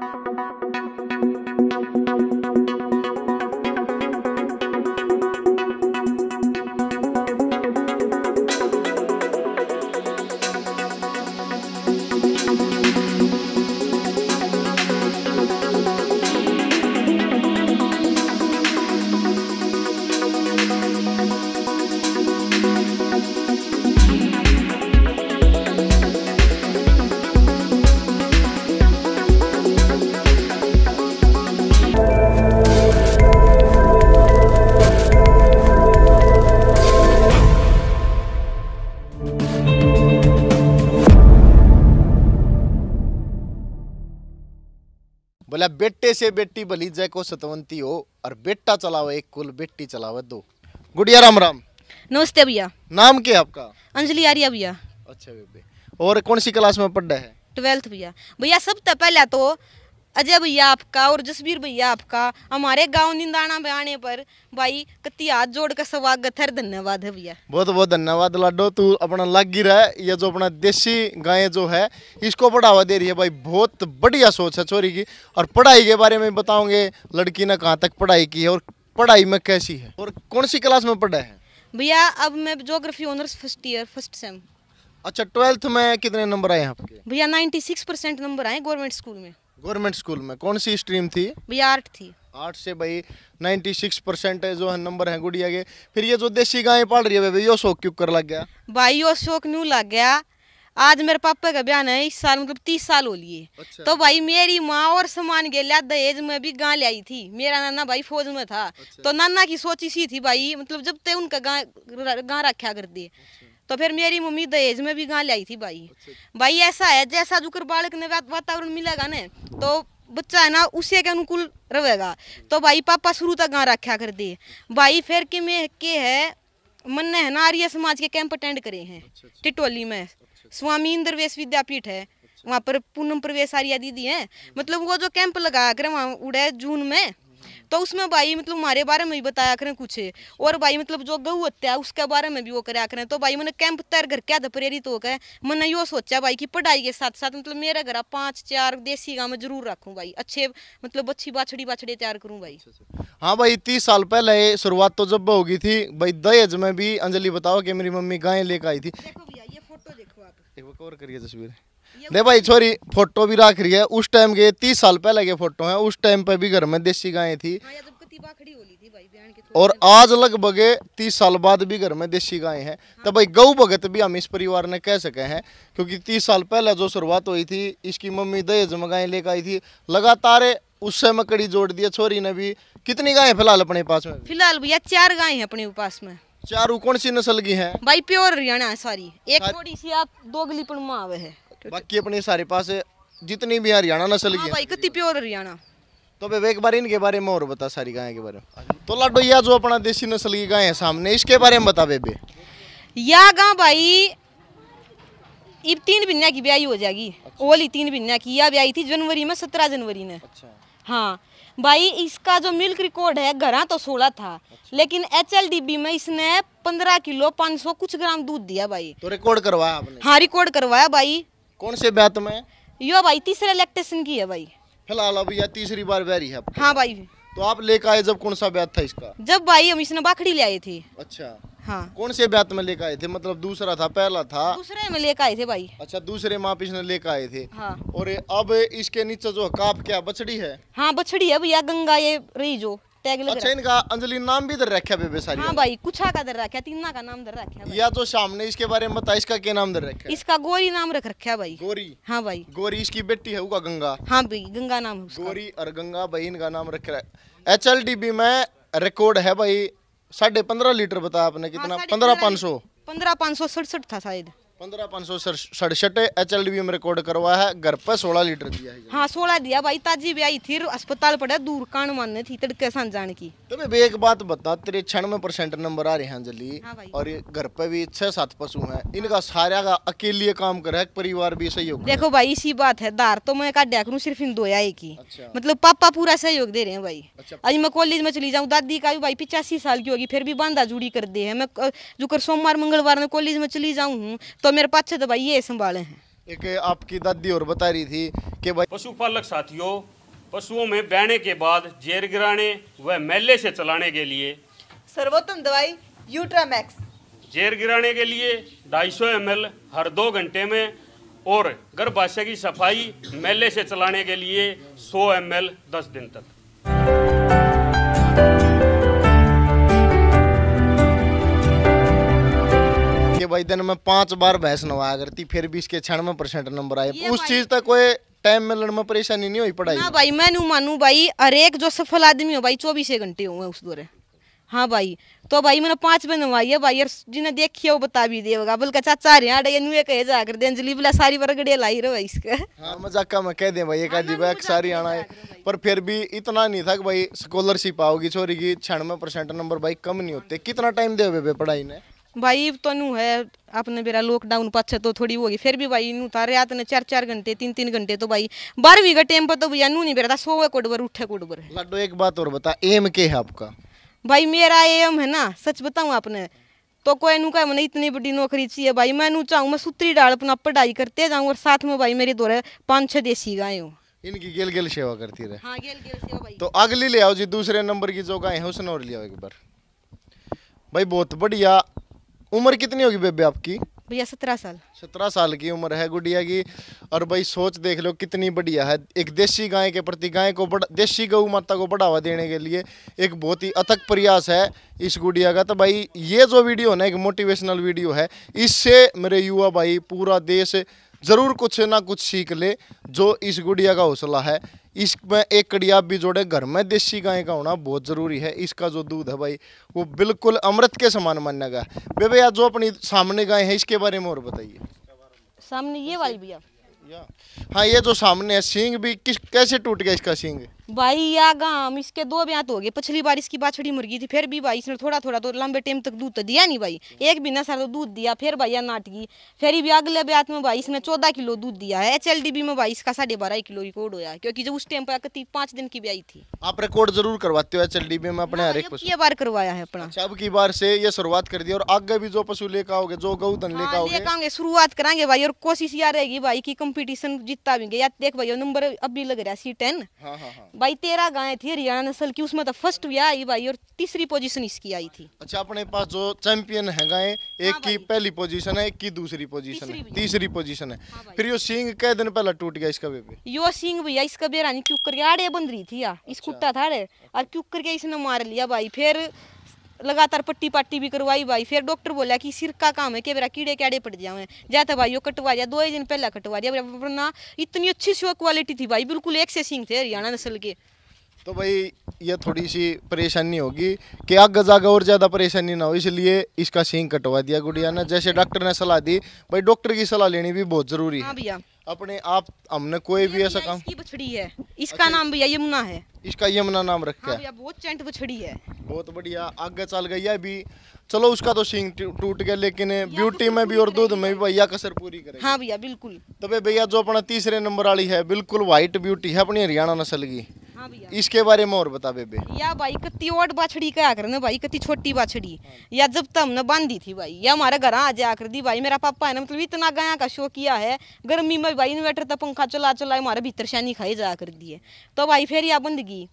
thank you बोला बेटे से बेटी बली जय को सतवंती हो और बेटा चलावे एक कुल बेटी चलावे दो गुड़िया राम राम नमस्ते भैया नाम क्या आपका अंजलि आर्या भैया अच्छा भैया और कौन सी क्लास में पढ़ रहे हैं ट्वेल्थ भैया भैया सबसे पहले तो अजय भैया आपका और जसवीर भैया आपका हमारे गांव निंदाना में आने पर भाई कति हाथ जोड़ का स्वागत है धन्यवाद है भैया बहुत बहुत धन्यवाद लाडो तू अपना लग ही रहा है ये जो अपना देसी गाय जो है इसको बढ़ावा दे रही है भाई बहुत बढ़िया सोच है छोरी की और पढ़ाई के बारे में बताऊंगे लड़की ने कहाँ तक पढ़ाई की है और पढ़ाई में कैसी है और कौन सी क्लास में पढ़ा है भैया अब मैं geography honours first year first sem अच्छा ट्वेल्थ में कितने नंबर आए आपके भैया नाइन्टी सिक्स परसेंट नंबर आए गवर्नमेंट स्कूल में गवर्नमेंट स्कूल में कौन सी स्ट्रीम थी भैया आर्ट थी आर्ट से भाई 96 परसेंट जो है नंबर है गुड़िया के फिर ये जो देसी गाय पाल रही है भाई यो शोक क्यों कर लग गया भाई यो शोक न्यू लग गया आज मेरे पापा का ब्याह है इस साल मतलब तीस साल हो लिए अच्छा। तो भाई मेरी माँ और सामान गेलिया दहेज में भी गाँव लाई थी मेरा नाना भाई फौज में था अच्छा। तो नाना की सोच इसी थी भाई मतलब जब तक उनका गाँव गाँव रखा कर दिए अच्छा। तो फिर मेरी मम्मी दहेज में भी गाँव लाई थी भाई भाई अच्छा। ऐसा है जैसा जुकर बालक ने वातावरण मिलेगा ना तो बच्चा है ना उसे के अनुकूल रहेगा तो भाई पापा शुरू तक गाँव रखा कर दे भाई फिर के में के है मन ने है ना आर्य समाज के कैंप अटेंड करे हैं अच्छा, अच्छा। टिटोली में स्वामी इंद्रवेश विद्यापीठ है वहाँ पर पूनम प्रवेश आर्या दीदी हैं मतलब वो जो कैंप लगाया कर वहाँ उड़े जून में तो उसमें भाई मतलब हमारे बारे में भी बताया करें कुछ और भाई मतलब जो गऊ हत्या है उसके बारे में भी वो कराया करें तो भाई मैंने कैंप तैर घर क्या था प्रेरित तो होकर मैंने यो सोचा भाई की पढ़ाई के साथ साथ मतलब मेरा घर पाँच चार देसी गाँव में जरूर रखूँ भाई अच्छे मतलब अच्छी बाछड़ी बाछड़े तैयार करूँ भाई अच्छा, अच्छा। हाँ भाई तीस साल पहले शुरुआत तो जब होगी थी भाई दहेज में भी अंजलि बताओ कि मेरी मम्मी गाय लेकर आई थी देखो भैया ये फोटो देखो आप एक बार करिए तस्वीर दे भाई छोरी फोटो भी राख रही है उस टाइम के तीस साल पहले के फोटो हैं उस टाइम पे भी घर में देसी गाय थी हाँ, और आज लगभग तीस साल बाद भी घर में देसी गाय हैं हाँ। तो भाई गऊ भगत भी हम इस परिवार ने कह सके हैं क्योंकि तीस साल पहले जो शुरुआत हुई थी इसकी मम्मी दहेज में गाय लेकर आई थी लगातार उससे में कड़ी जोड़ दिया छोरी ने भी कितनी गाय फिलहाल अपने पास में फिलहाल भैया चार गाय है अपने पास में चारू कौन सी नस्ल की है भाई प्योर हरियाणा है सारी एक थोड़ी सी आप दोगली पर मावे है बाकी अपने सारे पास जितनी भी हरियाणा नस्ल हाँ की भाई कितनी प्योर हरियाणा तो अब एक बार इनके बारे में और बता सारी गाय के बारे में तो लाडो या जो अपना देसी नस्ल की गाय है सामने इसके बारे में बता बेबे या गाँव भाई इब तीन बिन्या की ब्याई हो जाएगी अच्छा। ओली तीन बिन्या की या ब्याई थी जनवरी में सत्रह जनवरी ने अच्छा। हाँ भाई इसका जो मिल्क रिकॉर्ड है घर तो सोलह था अच्छा। लेकिन एच एल डी बी में इसने पंद्रह किलो पाँच सौ कुछ ग्राम दूध दिया भाई तो रिकॉर्ड करवाया हाँ रिकॉर्ड करवाया भाई कौन से बैत में यो भाई तीसरे इलेक्ट्रेशन की है भाई फिलहाल अब यह तीसरी बार बैरी है हाँ भाई तो आप लेकर आए जब कौन सा बैत था इसका जब भाई हम इसने बाखड़ी ले आए थे अच्छा हाँ कौन से बैत में लेकर आए थे मतलब दूसरा था पहला था दूसरे में लेकर आए थे भाई अच्छा दूसरे में आप इसने लेकर आए थे हाँ। और अब इसके नीचे जो काप क्या बछड़ी है हाँ बछड़ी है भैया गंगा ये रही जो टैग लग अच्छा इनका अंजलि नाम भी इधर रखा बेबे सारी हाँ भाई कुछा का दर रखा तीना का नाम दर रखा या जो तो सामने इसके बारे में बता इसका क्या नाम दर रखा इसका गोरी नाम रख रखा भाई गोरी हाँ भाई गोरी इसकी बेटी है उसका गंगा हाँ भाई गंगा नाम है गोरी और गंगा भाई इनका नाम रख रहा है एच में रिकॉर्ड है भाई साढ़े पंद्रह लीटर बताया आपने कितना हाँ, पंद्रह पाँच सौ पंद्रह पाँच सौ सड़सठ था शायद पंद्रह पाँच सौ सड़सठ एच रिकॉर्ड है घर पर सोलह लीटर दिया है हाँ सोलह दिया भाई ताजी थी अस्पताल दूर कान मानने थी तड़के की एक बात बता तेरे छियानवे परसेंट नंबर आ रहे हैं हाँ और घर पे भी छह सात पशु हैं इनका सारा का अकेले काम कर रहा है परिवार भी सहयोग देखो भाई इसी बात है दार तो मैं काट करूँ सिर्फ इन दो आए की अच्छा। मतलब पापा पूरा सहयोग दे रहे हैं भाई अच्छा। आज मैं कॉलेज में चली जाऊँ दादी का भी भाई पिचासी साल की होगी फिर भी बांधा जुड़ी कर दे है मैं जो कर सोमवार मंगलवार में कॉलेज में चली जाऊँ तो तो मेरे पाचे तो भाई ये संभाले हैं एक आपकी दादी और बता रही थी कि भाई पशुपालक साथियों पशुओं में बहने के बाद जेर गिराने व मेले से चलाने के लिए सर्वोत्तम दवाई यूट्रामैक्स जेर गिराने के लिए ढाई सौ हर दो घंटे में और गर्भाशय की सफाई मेले से चलाने के लिए 100 एम एल दस दिन तक भाई दिन में पांच बार भैंस नवाया करती फिर भी इसके क्षण में परसेंट नंबर आए उस चीज तक कोई टाइम में लड़ने में परेशानी नहीं हुई पढ़ाई ना भाई मैं नहीं मानू भाई हरेक जो सफल आदमी हो भाई चौबीस घंटे हुए उस दौरे हाँ भाई तो भाई मैंने पांच बहन नवाई है भाई यार जिन्हें देखिए वो बता भी देगा बोल चाचा रे आड़े ये नुए कहे जाकर दे अंजलि बोला सारी बार बरगड़िया लाई रहे भाई इसके हाँ मजाका में कह दे भाई एक हाँ, आधी बैक सारी आना है पर फिर भी इतना नहीं था कि भाई स्कॉलरशिप आओगी छोरी की छियानवे परसेंट नंबर भाई कम नहीं होते कितना टाइम दे पढ़ाई ने भाई तो नू है अपने मेरा लॉकडाउन पाछे तो थोड़ी होगी फिर भी भाई नू था रात ने चार चार घंटे तीन तीन घंटे तो भाई बारहवीं का टाइम पर तो भैया नू नहीं बेरा था सोवे कोडबर उठे कोडबर लड्डू एक बात और बता एम के है आपका भाई मेरा एम है ना सच बताऊँ आपने तो कोई नू का मैंने इतनी बड़ी नौकरी चाहिए भाई मैं नू चाहूँ मैं सूत्री डाल अपना पढ़ाई करते जाऊँ और साथ में भाई मेरे दौरे पाँच छः देसी गाय हूँ इनकी गेल गेल सेवा करती रहे हाँ, गेल गेल सेवा भाई। तो अगली ले आओ जी दूसरे नंबर की जो गाय है उसने और लिया एक बार भाई बहुत बढ़िया उम्र कितनी होगी बेबे आपकी भैया सत्रह साल सत्रह साल की उम्र है गुड़िया की और भाई सोच देख लो कितनी बढ़िया है एक देशी गाय के प्रति गाय को बड़ा देसी गऊ माता को बढ़ावा देने के लिए एक बहुत ही अथक प्रयास है इस गुड़िया का तो भाई ये जो वीडियो ना एक मोटिवेशनल वीडियो है इससे मेरे युवा भाई पूरा देश ज़रूर कुछ ना कुछ सीख ले जो इस गुड़िया का हौसला है इसमें एक कड़िया भी जोड़े घर में देसी गाय का होना बहुत ज़रूरी है इसका जो दूध है भाई वो बिल्कुल अमृत के समान मान्य गया बे भैया जो अपनी सामने गाय है इसके बारे में और बताइए सामने ये वाली भैया हाँ ये जो सामने है सींग भी किस कैसे टूट गया इसका सींग या गाम इसके दो ब्यात तो हो गए पिछली बार इसकी बाछड़ी मुर्गी थी फिर भी भाई इसने थोड़ा थोड़ा तो लंबे टाइम तक दूध तो दिया नहीं भाई एक भी ना तो दूध दिया फिर भैया नाटकी फिर भी अगले ब्यात में भाई इसने चौदह किलो दूध दिया है एच एल डी बी में भाई इसका साढ़े बारह किलो रिकॉर्ड होया क्योंकि जो उस टाइम पर पाँच दिन की ब्याई थी आप रिकॉर्ड जरूर करवाते हो एच में अपने हाँ, हर एक ये बार करवाया है अपना अच्छा, अब की बार से ये शुरुआत कर दी और आगे भी जो पशु लेकर आओगे जो गौधन लेकर हाँ, आओगे लेकर शुरुआत करेंगे भाई और कोशिश यह रहेगी भाई की कम्पिटिशन जीता भी गया देख भाई नंबर अभी लग रहा है सी टेन भाई तेरह गाय थी हरियाणा नस्ल की उसमें तो फर्स्ट भी आई भाई और तीसरी पोजीशन इसकी आई थी अच्छा अपने पास जो चैंपियन है गाय एक हाँ की पहली पोजीशन है एक की दूसरी पोजीशन है तीसरी पोजीशन है हाँ फिर यो सिंह कई दिन पहले टूट गया इसका बेबी यो सिंह भैया इसका बेरानी क्यूकर के आड़े बन रही थी इस अच्छा। कुत्ता था और क्यूकर के इसने मार लिया भाई फिर लगातार पट्टी पाट्टी भी करवाई भाई फिर डॉक्टर बोला कि सिर का काम है कि मेरा कीड़े कैड़े पड़ जाए जा था तो भाई वो कटवा दिया दो ही दिन पहला कटवा दिया वरना इतनी अच्छी शो क्वालिटी थी भाई बिल्कुल एक से सिंह थे हरियाणा नस्ल के तो भाई ये थोड़ी सी परेशानी होगी कि आग जाकर और ज़्यादा परेशानी ना हो इसलिए इसका सींग कटवा दिया गुड़िया ने जैसे डॉक्टर ने सलाह दी भाई डॉक्टर की सलाह लेनी भी बहुत ज़रूरी है हाँ भैया अपने आप हमने कोई भी ऐसा काम बछड़ी है अच्छा। इसका अच्छा। नाम भैया यमुना है इसका यमुना नाम रखा हाँ है बहुत चैंट बछड़ी है बहुत बढ़िया आगे चल गई है अभी चलो उसका तो सिंग टूट गया लेकिन ब्यूटी तो में भी और दूध में भी भैया कसर पूरी करे हाँ भैया बिल्कुल तो भैया जो अपना तीसरे नंबर वाली है बिल्कुल व्हाइट ब्यूटी है अपनी हरियाणा नस्ल की हाँ इसके बारे में और बता बेबे या भाई कती और बाछड़ी का आकर ना भाई कती छोटी बाछड़ी या जब तब ना बांधी थी भाई या हमारे घर आज आकर दी भाई मेरा पापा है ना मतलब इतना गाय का शो किया है गर्मी में भाई इन्वेटर तो पंखा चला चला हमारे भीतर शानी खाई जा कर दी है तो भाई फिर या बंद बंदगी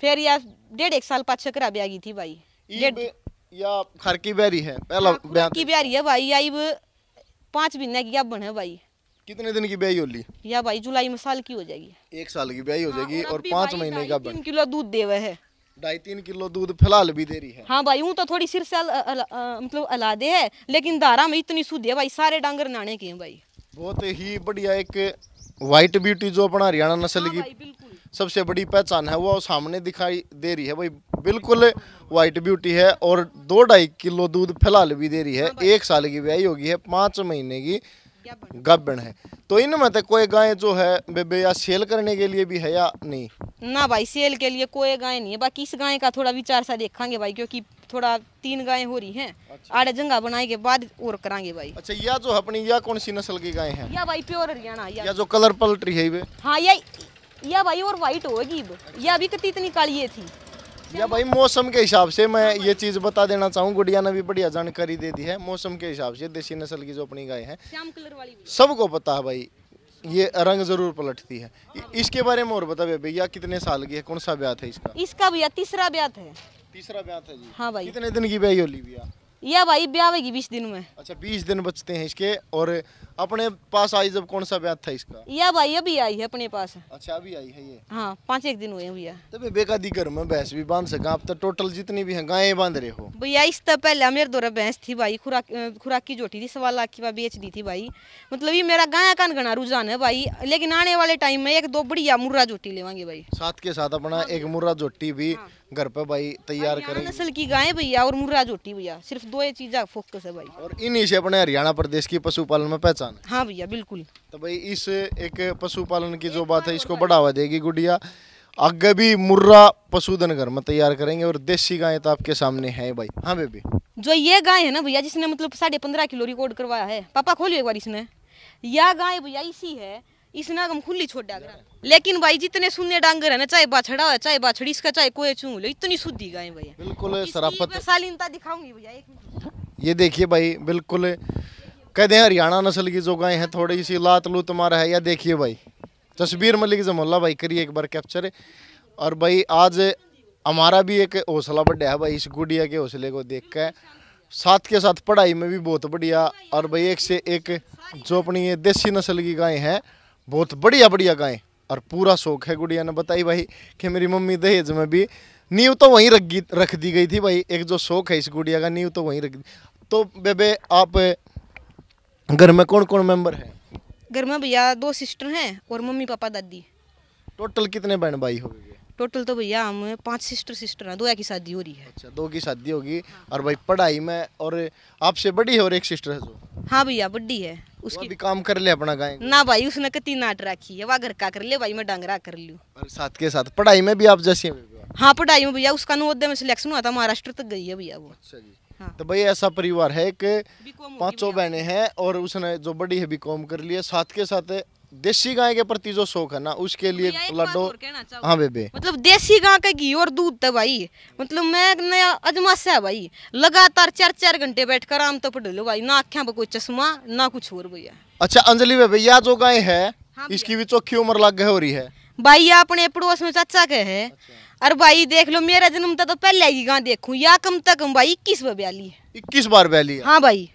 फिर या डेढ़ एक साल पाछ करा ब्या थी भाई या खर की बैरी है पहला हाँ, की बैरी है भाई या पाँच महीने की अब है भाई कितने दिन की ब्याई होली या भाई जुलाई में साल की हो जाएगी एक साल की ब्याई हो हाँ, जाएगी हाँ, और, और पाँच महीने का तीन किलो दूध देवे है ढाई तीन किलो दूध फिलहाल भी दे रही है हाँ भाई तो थोड़ी सिर से मतलब अला दे है लेकिन धारा में इतनी सूद है भाई सारे डांगर नाने के भाई बहुत ही बढ़िया एक व्हाइट ब्यूटी जो अपना हरियाणा हाँ नस्ल की सबसे बड़ी पहचान है वो सामने दिखाई दे रही है भाई बिल्कुल व्हाइट ब्यूटी है और दो ढाई किलो दूध फिलहाल भी दे रही है हाँ एक साल की ब्याई होगी है पाँच महीने की गाभिण है तो इनमें तो कोई गाय जो है बेबे या सेल करने के लिए भी है या नहीं ना भाई सेल के लिए कोई गाय नहीं है बाकी इस गाय का थोड़ा विचार सा देखेंगे भाई क्योंकि थोड़ा तीन गाय हो रही है अच्छा। आड़े जंगा बनाए के बाद और करांगे भाई अच्छा या जो अपनी या कौन सी नस्ल की गाय है या भाई प्योर हरियाणा या, या जो कलर पलटरी है वे हाँ या या भाई और वाइट होगी या अभी कितनी काली थी या भाई मौसम के हिसाब से मैं ये चीज़ बता देना चाहूँ गुड़िया ने भी बढ़िया जानकारी दे दी है मौसम के हिसाब से देसी नस्ल की जो अपनी गाय है सबको पता है भाई ये रंग जरूर पलटती है हाँ, इसके बारे में और बता भैया कितने साल की है कौन सा ब्याह है इसका इसका भैया तीसरा ब्याह है तीसरा ब्याह है जी हाँ भाई कितने दिन की ब्याह होली भैया यह भाई ब्याह होगी बीस दिन में अच्छा बीस दिन बचते हैं इसके और अपने पास आई जब कौन सा ब्याज था इसका यह भाई अभी आई है अपने पास अच्छा अभी आई है ये हाँ पाँच एक दिन हुए भैया तो बेका दी घर मैं भैंस भी बांध सका आप तो टोटल जितनी भी है गायें बांध रहे हो भैया इस तरह तो पहले मेरे दौरा भैंस थी भाई खुराक खुराक की जोटी थी सवा लाख की बेच दी थी भाई मतलब ये मेरा गाय कान गणा रुझान है भाई लेकिन आने वाले टाइम में एक दो बढ़िया मुर्रा जोटी लेवागे भाई साथ के साथ अपना हाँ। एक मुर्रा जोटी भी हाँ। घर पे भाई तैयार करें नस्ल की गाय भैया और मुर्रा जोटी भैया सिर्फ दो ये चीजा फोकस है भाई और इन्हीं से अपने हरियाणा प्रदेश की पशुपालन में पहचान किसान हाँ भैया बिल्कुल तो भाई इस एक पशुपालन की जो बात है इसको बढ़ावा देगी गुड़िया आगे भी मुर्रा पशुधन घर में तैयार करेंगे और देसी गाय तो आपके सामने है भाई हाँ बेबी जो ये गाय है ना भैया जिसने मतलब साढ़े पंद्रह किलो रिकॉर्ड करवाया है पापा खोलो एक बार इसने यह गाय भैया इसी है इसने हम खुली छोड़ डागर लेकिन भाई जितने सुनने डांगर है ना चाहे बाछड़ा चाहे बाछड़ी इसका चाहे कोई चूंग लो इतनी शुद्धि गाय भैया बिल्कुल शराफत शालीनता तो दिखाऊंगी भैया एक ये देखिए भाई बिल्कुल कहते हैं हरियाणा नस्ल की जो गाय है थोड़ी सी लात लू तुम्हारा है या देखिए भाई तस्वीर मलिक जमोला भाई करिए एक बार कैप्चर और भाई आज हमारा भी एक हौसला बढ़िया है भाई इस गुड़िया के हौसले को देख कर साथ के साथ पढ़ाई में भी बहुत बढ़िया और भाई एक से एक जो अपनी ये देसी नस्ल की गाय हैं बहुत बढ़िया बढ़िया गाय और पूरा शौक है गुड़िया ने बताई भाई कि मेरी मम्मी दहेज में भी नींव तो वहीं रख रख दी गई थी भाई एक जो शौक है इस गुड़िया का नींव तो वहीं रख दी तो बेबे आप घर में कौन कौन मेंबर है घर में भैया दो सिस्टर हैं और मम्मी पापा दादी टोटल कितने बहन भाई हो गए टोटल तो भैया हम पांच सिस्टर सिस्टर हैं दो की शादी हो रही है अच्छा दो की शादी होगी हाँ। और भाई पढ़ाई में और आपसे बड़ी है और एक सिस्टर है जो हाँ भैया बड़ी है उसकी भी काम कर ले अपना गाय ना भाई उसने कति नाट रखी है वह घर का कर ले भाई मैं डांगरा कर लू और साथ के साथ पढ़ाई में भी आप जैसे हाँ पढ़ाई में भैया उसका नवोदय में सिलेक्शन हुआ था महाराष्ट्र तक गई है भैया वो अच्छा जी हाँ। तो भाई ऐसा परिवार है कि पांचों बहने हैं और उसने जो बड़ी है बीकॉम कर लिया साथ के साथ देसी गाय के प्रति जो शौक है ना उसके तो लिए लड्डो हाँ बेबे मतलब देसी गाय का घी और दूध था तो भाई मतलब मैं नया अजमास है भाई लगातार चार चार घंटे बैठ कर आम तो पढ़ लो भाई ना आख्या पर कोई चश्मा ना कुछ और भैया अच्छा अंजलि बेबे यह जो गाय है हाँ इसकी भी चौखी उम्र लग गई हो रही है भाई अपने पड़ोस में चाचा के है अच्छा। अरे भाई देख लो मेरा जन्म था तो पहले ही कहाँ देखू या कम तक भाई इक्कीस बार ब्याली है इक्कीस बार ब्याली है हाँ भाई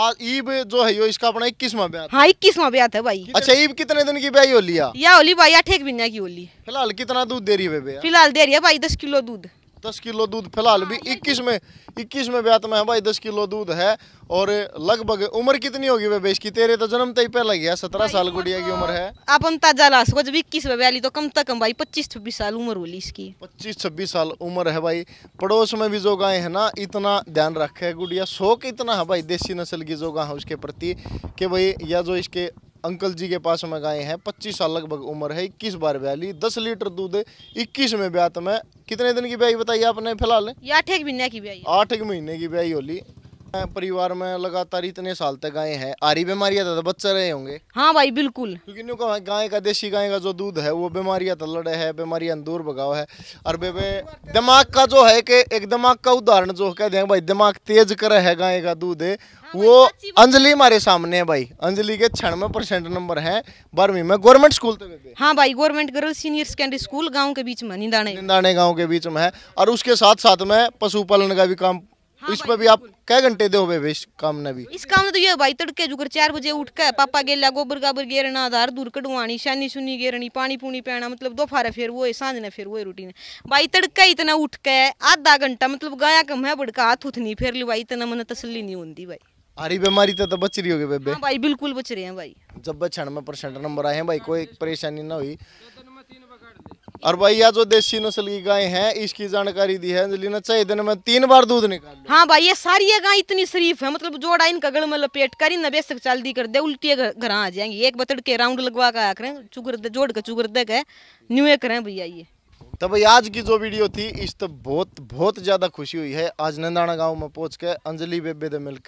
आज ईब जो है यो इसका अपना इक्कीसवा ब्याह हाँ इक्कीसवा ब्याह था भाई अच्छा ईब कितने दिन की ब्याई होली या होली भाई आठ एक महीने की होली फिलहाल कितना दूध दे रही है फिलहाल दे रही है भाई दस किलो दूध दस किलो दूध फिलहाल भी हाँ, तो। इक्कीस में इक्कीस में ब्यात में है भाई दस किलो दूध है और लगभग उम्र कितनी होगी वे भैंस की तेरे तो जन्म तय तो पहला गया सत्रह साल गुड़िया की तो उम्र है अपन ताजा ला सको जब इक्कीस में ब्याली तो कम तक कम भाई पच्चीस छब्बीस साल उम्र होली इसकी पच्चीस छब्बीस साल उम्र है भाई पड़ोस में भी जो गाय है ना इतना ध्यान रखे गुड़िया शौक इतना है भाई देसी नस्ल की जो गाय है उसके प्रति के भाई या जो इसके अंकल जी के पास में गाय हैं पच्चीस साल लगभग उम्र है इक्कीस बार ब्याली दस लीटर दूध इक्कीस में ब्यात तो में कितने दिन की ब्याई बताई आपने फिलहाल आठ एक महीने की ब्याई आठ एक महीने की ब्याई होली परिवार में लगातार इतने साल तक गाय है आ रही बीमारियां था तो बच्चे रहे होंगे हाँ भाई बिल्कुल क्योंकि गाय का देसी गाय का जो दूध है वो बीमारियां तो लड़े है बीमारियां तो दूर भगाओ है और बेबे दिमाग का जो है के एक दिमाग का उदाहरण जो कह दें भाई दिमाग तेज करे है गाय का दूध हाँ वो अंजलि हमारे सामने है भाई अंजलि के में परसेंट नंबर है बारहवीं में गवर्नमेंट स्कूल तक तो हाँ भाई government girls senior secondary school गाँव के बीच में निंदाने निंदाने गाँव के बीच में है और उसके साथ साथ में पशुपालन का भी काम हाँ इसमें भी आप कै घंटे दो काम ने भी इस काम ने तो ये भाई तड़के जुगर चार बजे उठ के पापा गेला गोबर गाबर गेरना आधार दूर कटवानी शानी सुनी गेरनी पानी पुनी पैना मतलब दो फारे फिर वो सांझ ने फिर वो रूटीन भाई तड़का इतना उठ के आधा घंटा मतलब गाया कम है बड़का हाथ उथनी फिर फेर ली भाई इतना मन तसली नहीं होती भाई हरी बीमारी तो, तो बच रही होगी बेबे हाँ भाई बिल्कुल बच रहे हैं भाई जब बचानवे परसेंट नंबर आए हैं भाई कोई परेशानी ना हुई और भैया जो देसी नस्ल की गाय है इसकी जानकारी दी है अंजलि ने दिन अच्छा, में तीन बार दूध निकाल हाँ भाई ये सारी गाय इतनी शरीफ है मतलब जोड़ा इनका गड़ में लपेट कर ही बेसक चाल दी कर दे उल्टी घर आ जाएंगी एक बतड़ के राउंड लगवा का आकर चुगर दे जोड़ कर चुगर दे गए न्यू करें भैया ये तो भाई आज की जो वीडियो थी इस तो बहुत बहुत ज़्यादा खुशी हुई है आज नंदाणा गाँव में पहुंच के अंजलि बेबे दे मिल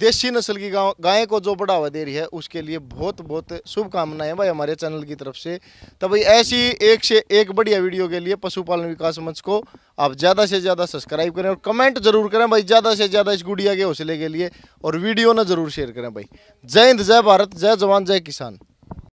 देसी नस्ल की गाँव गाय को जो बढ़ावा दे रही है उसके लिए बहुत बहुत शुभकामनाएं भाई हमारे चैनल की तरफ से तो भाई ऐसी एक से एक बढ़िया वीडियो के लिए पशुपालन विकास मंच को आप ज़्यादा से ज़्यादा सब्सक्राइब करें और कमेंट जरूर करें भाई ज़्यादा से ज़्यादा इस गुड़िया के हौसले के लिए और वीडियो ना ज़रूर शेयर करें भाई जय हिंद जय भारत जय जवान जय किसान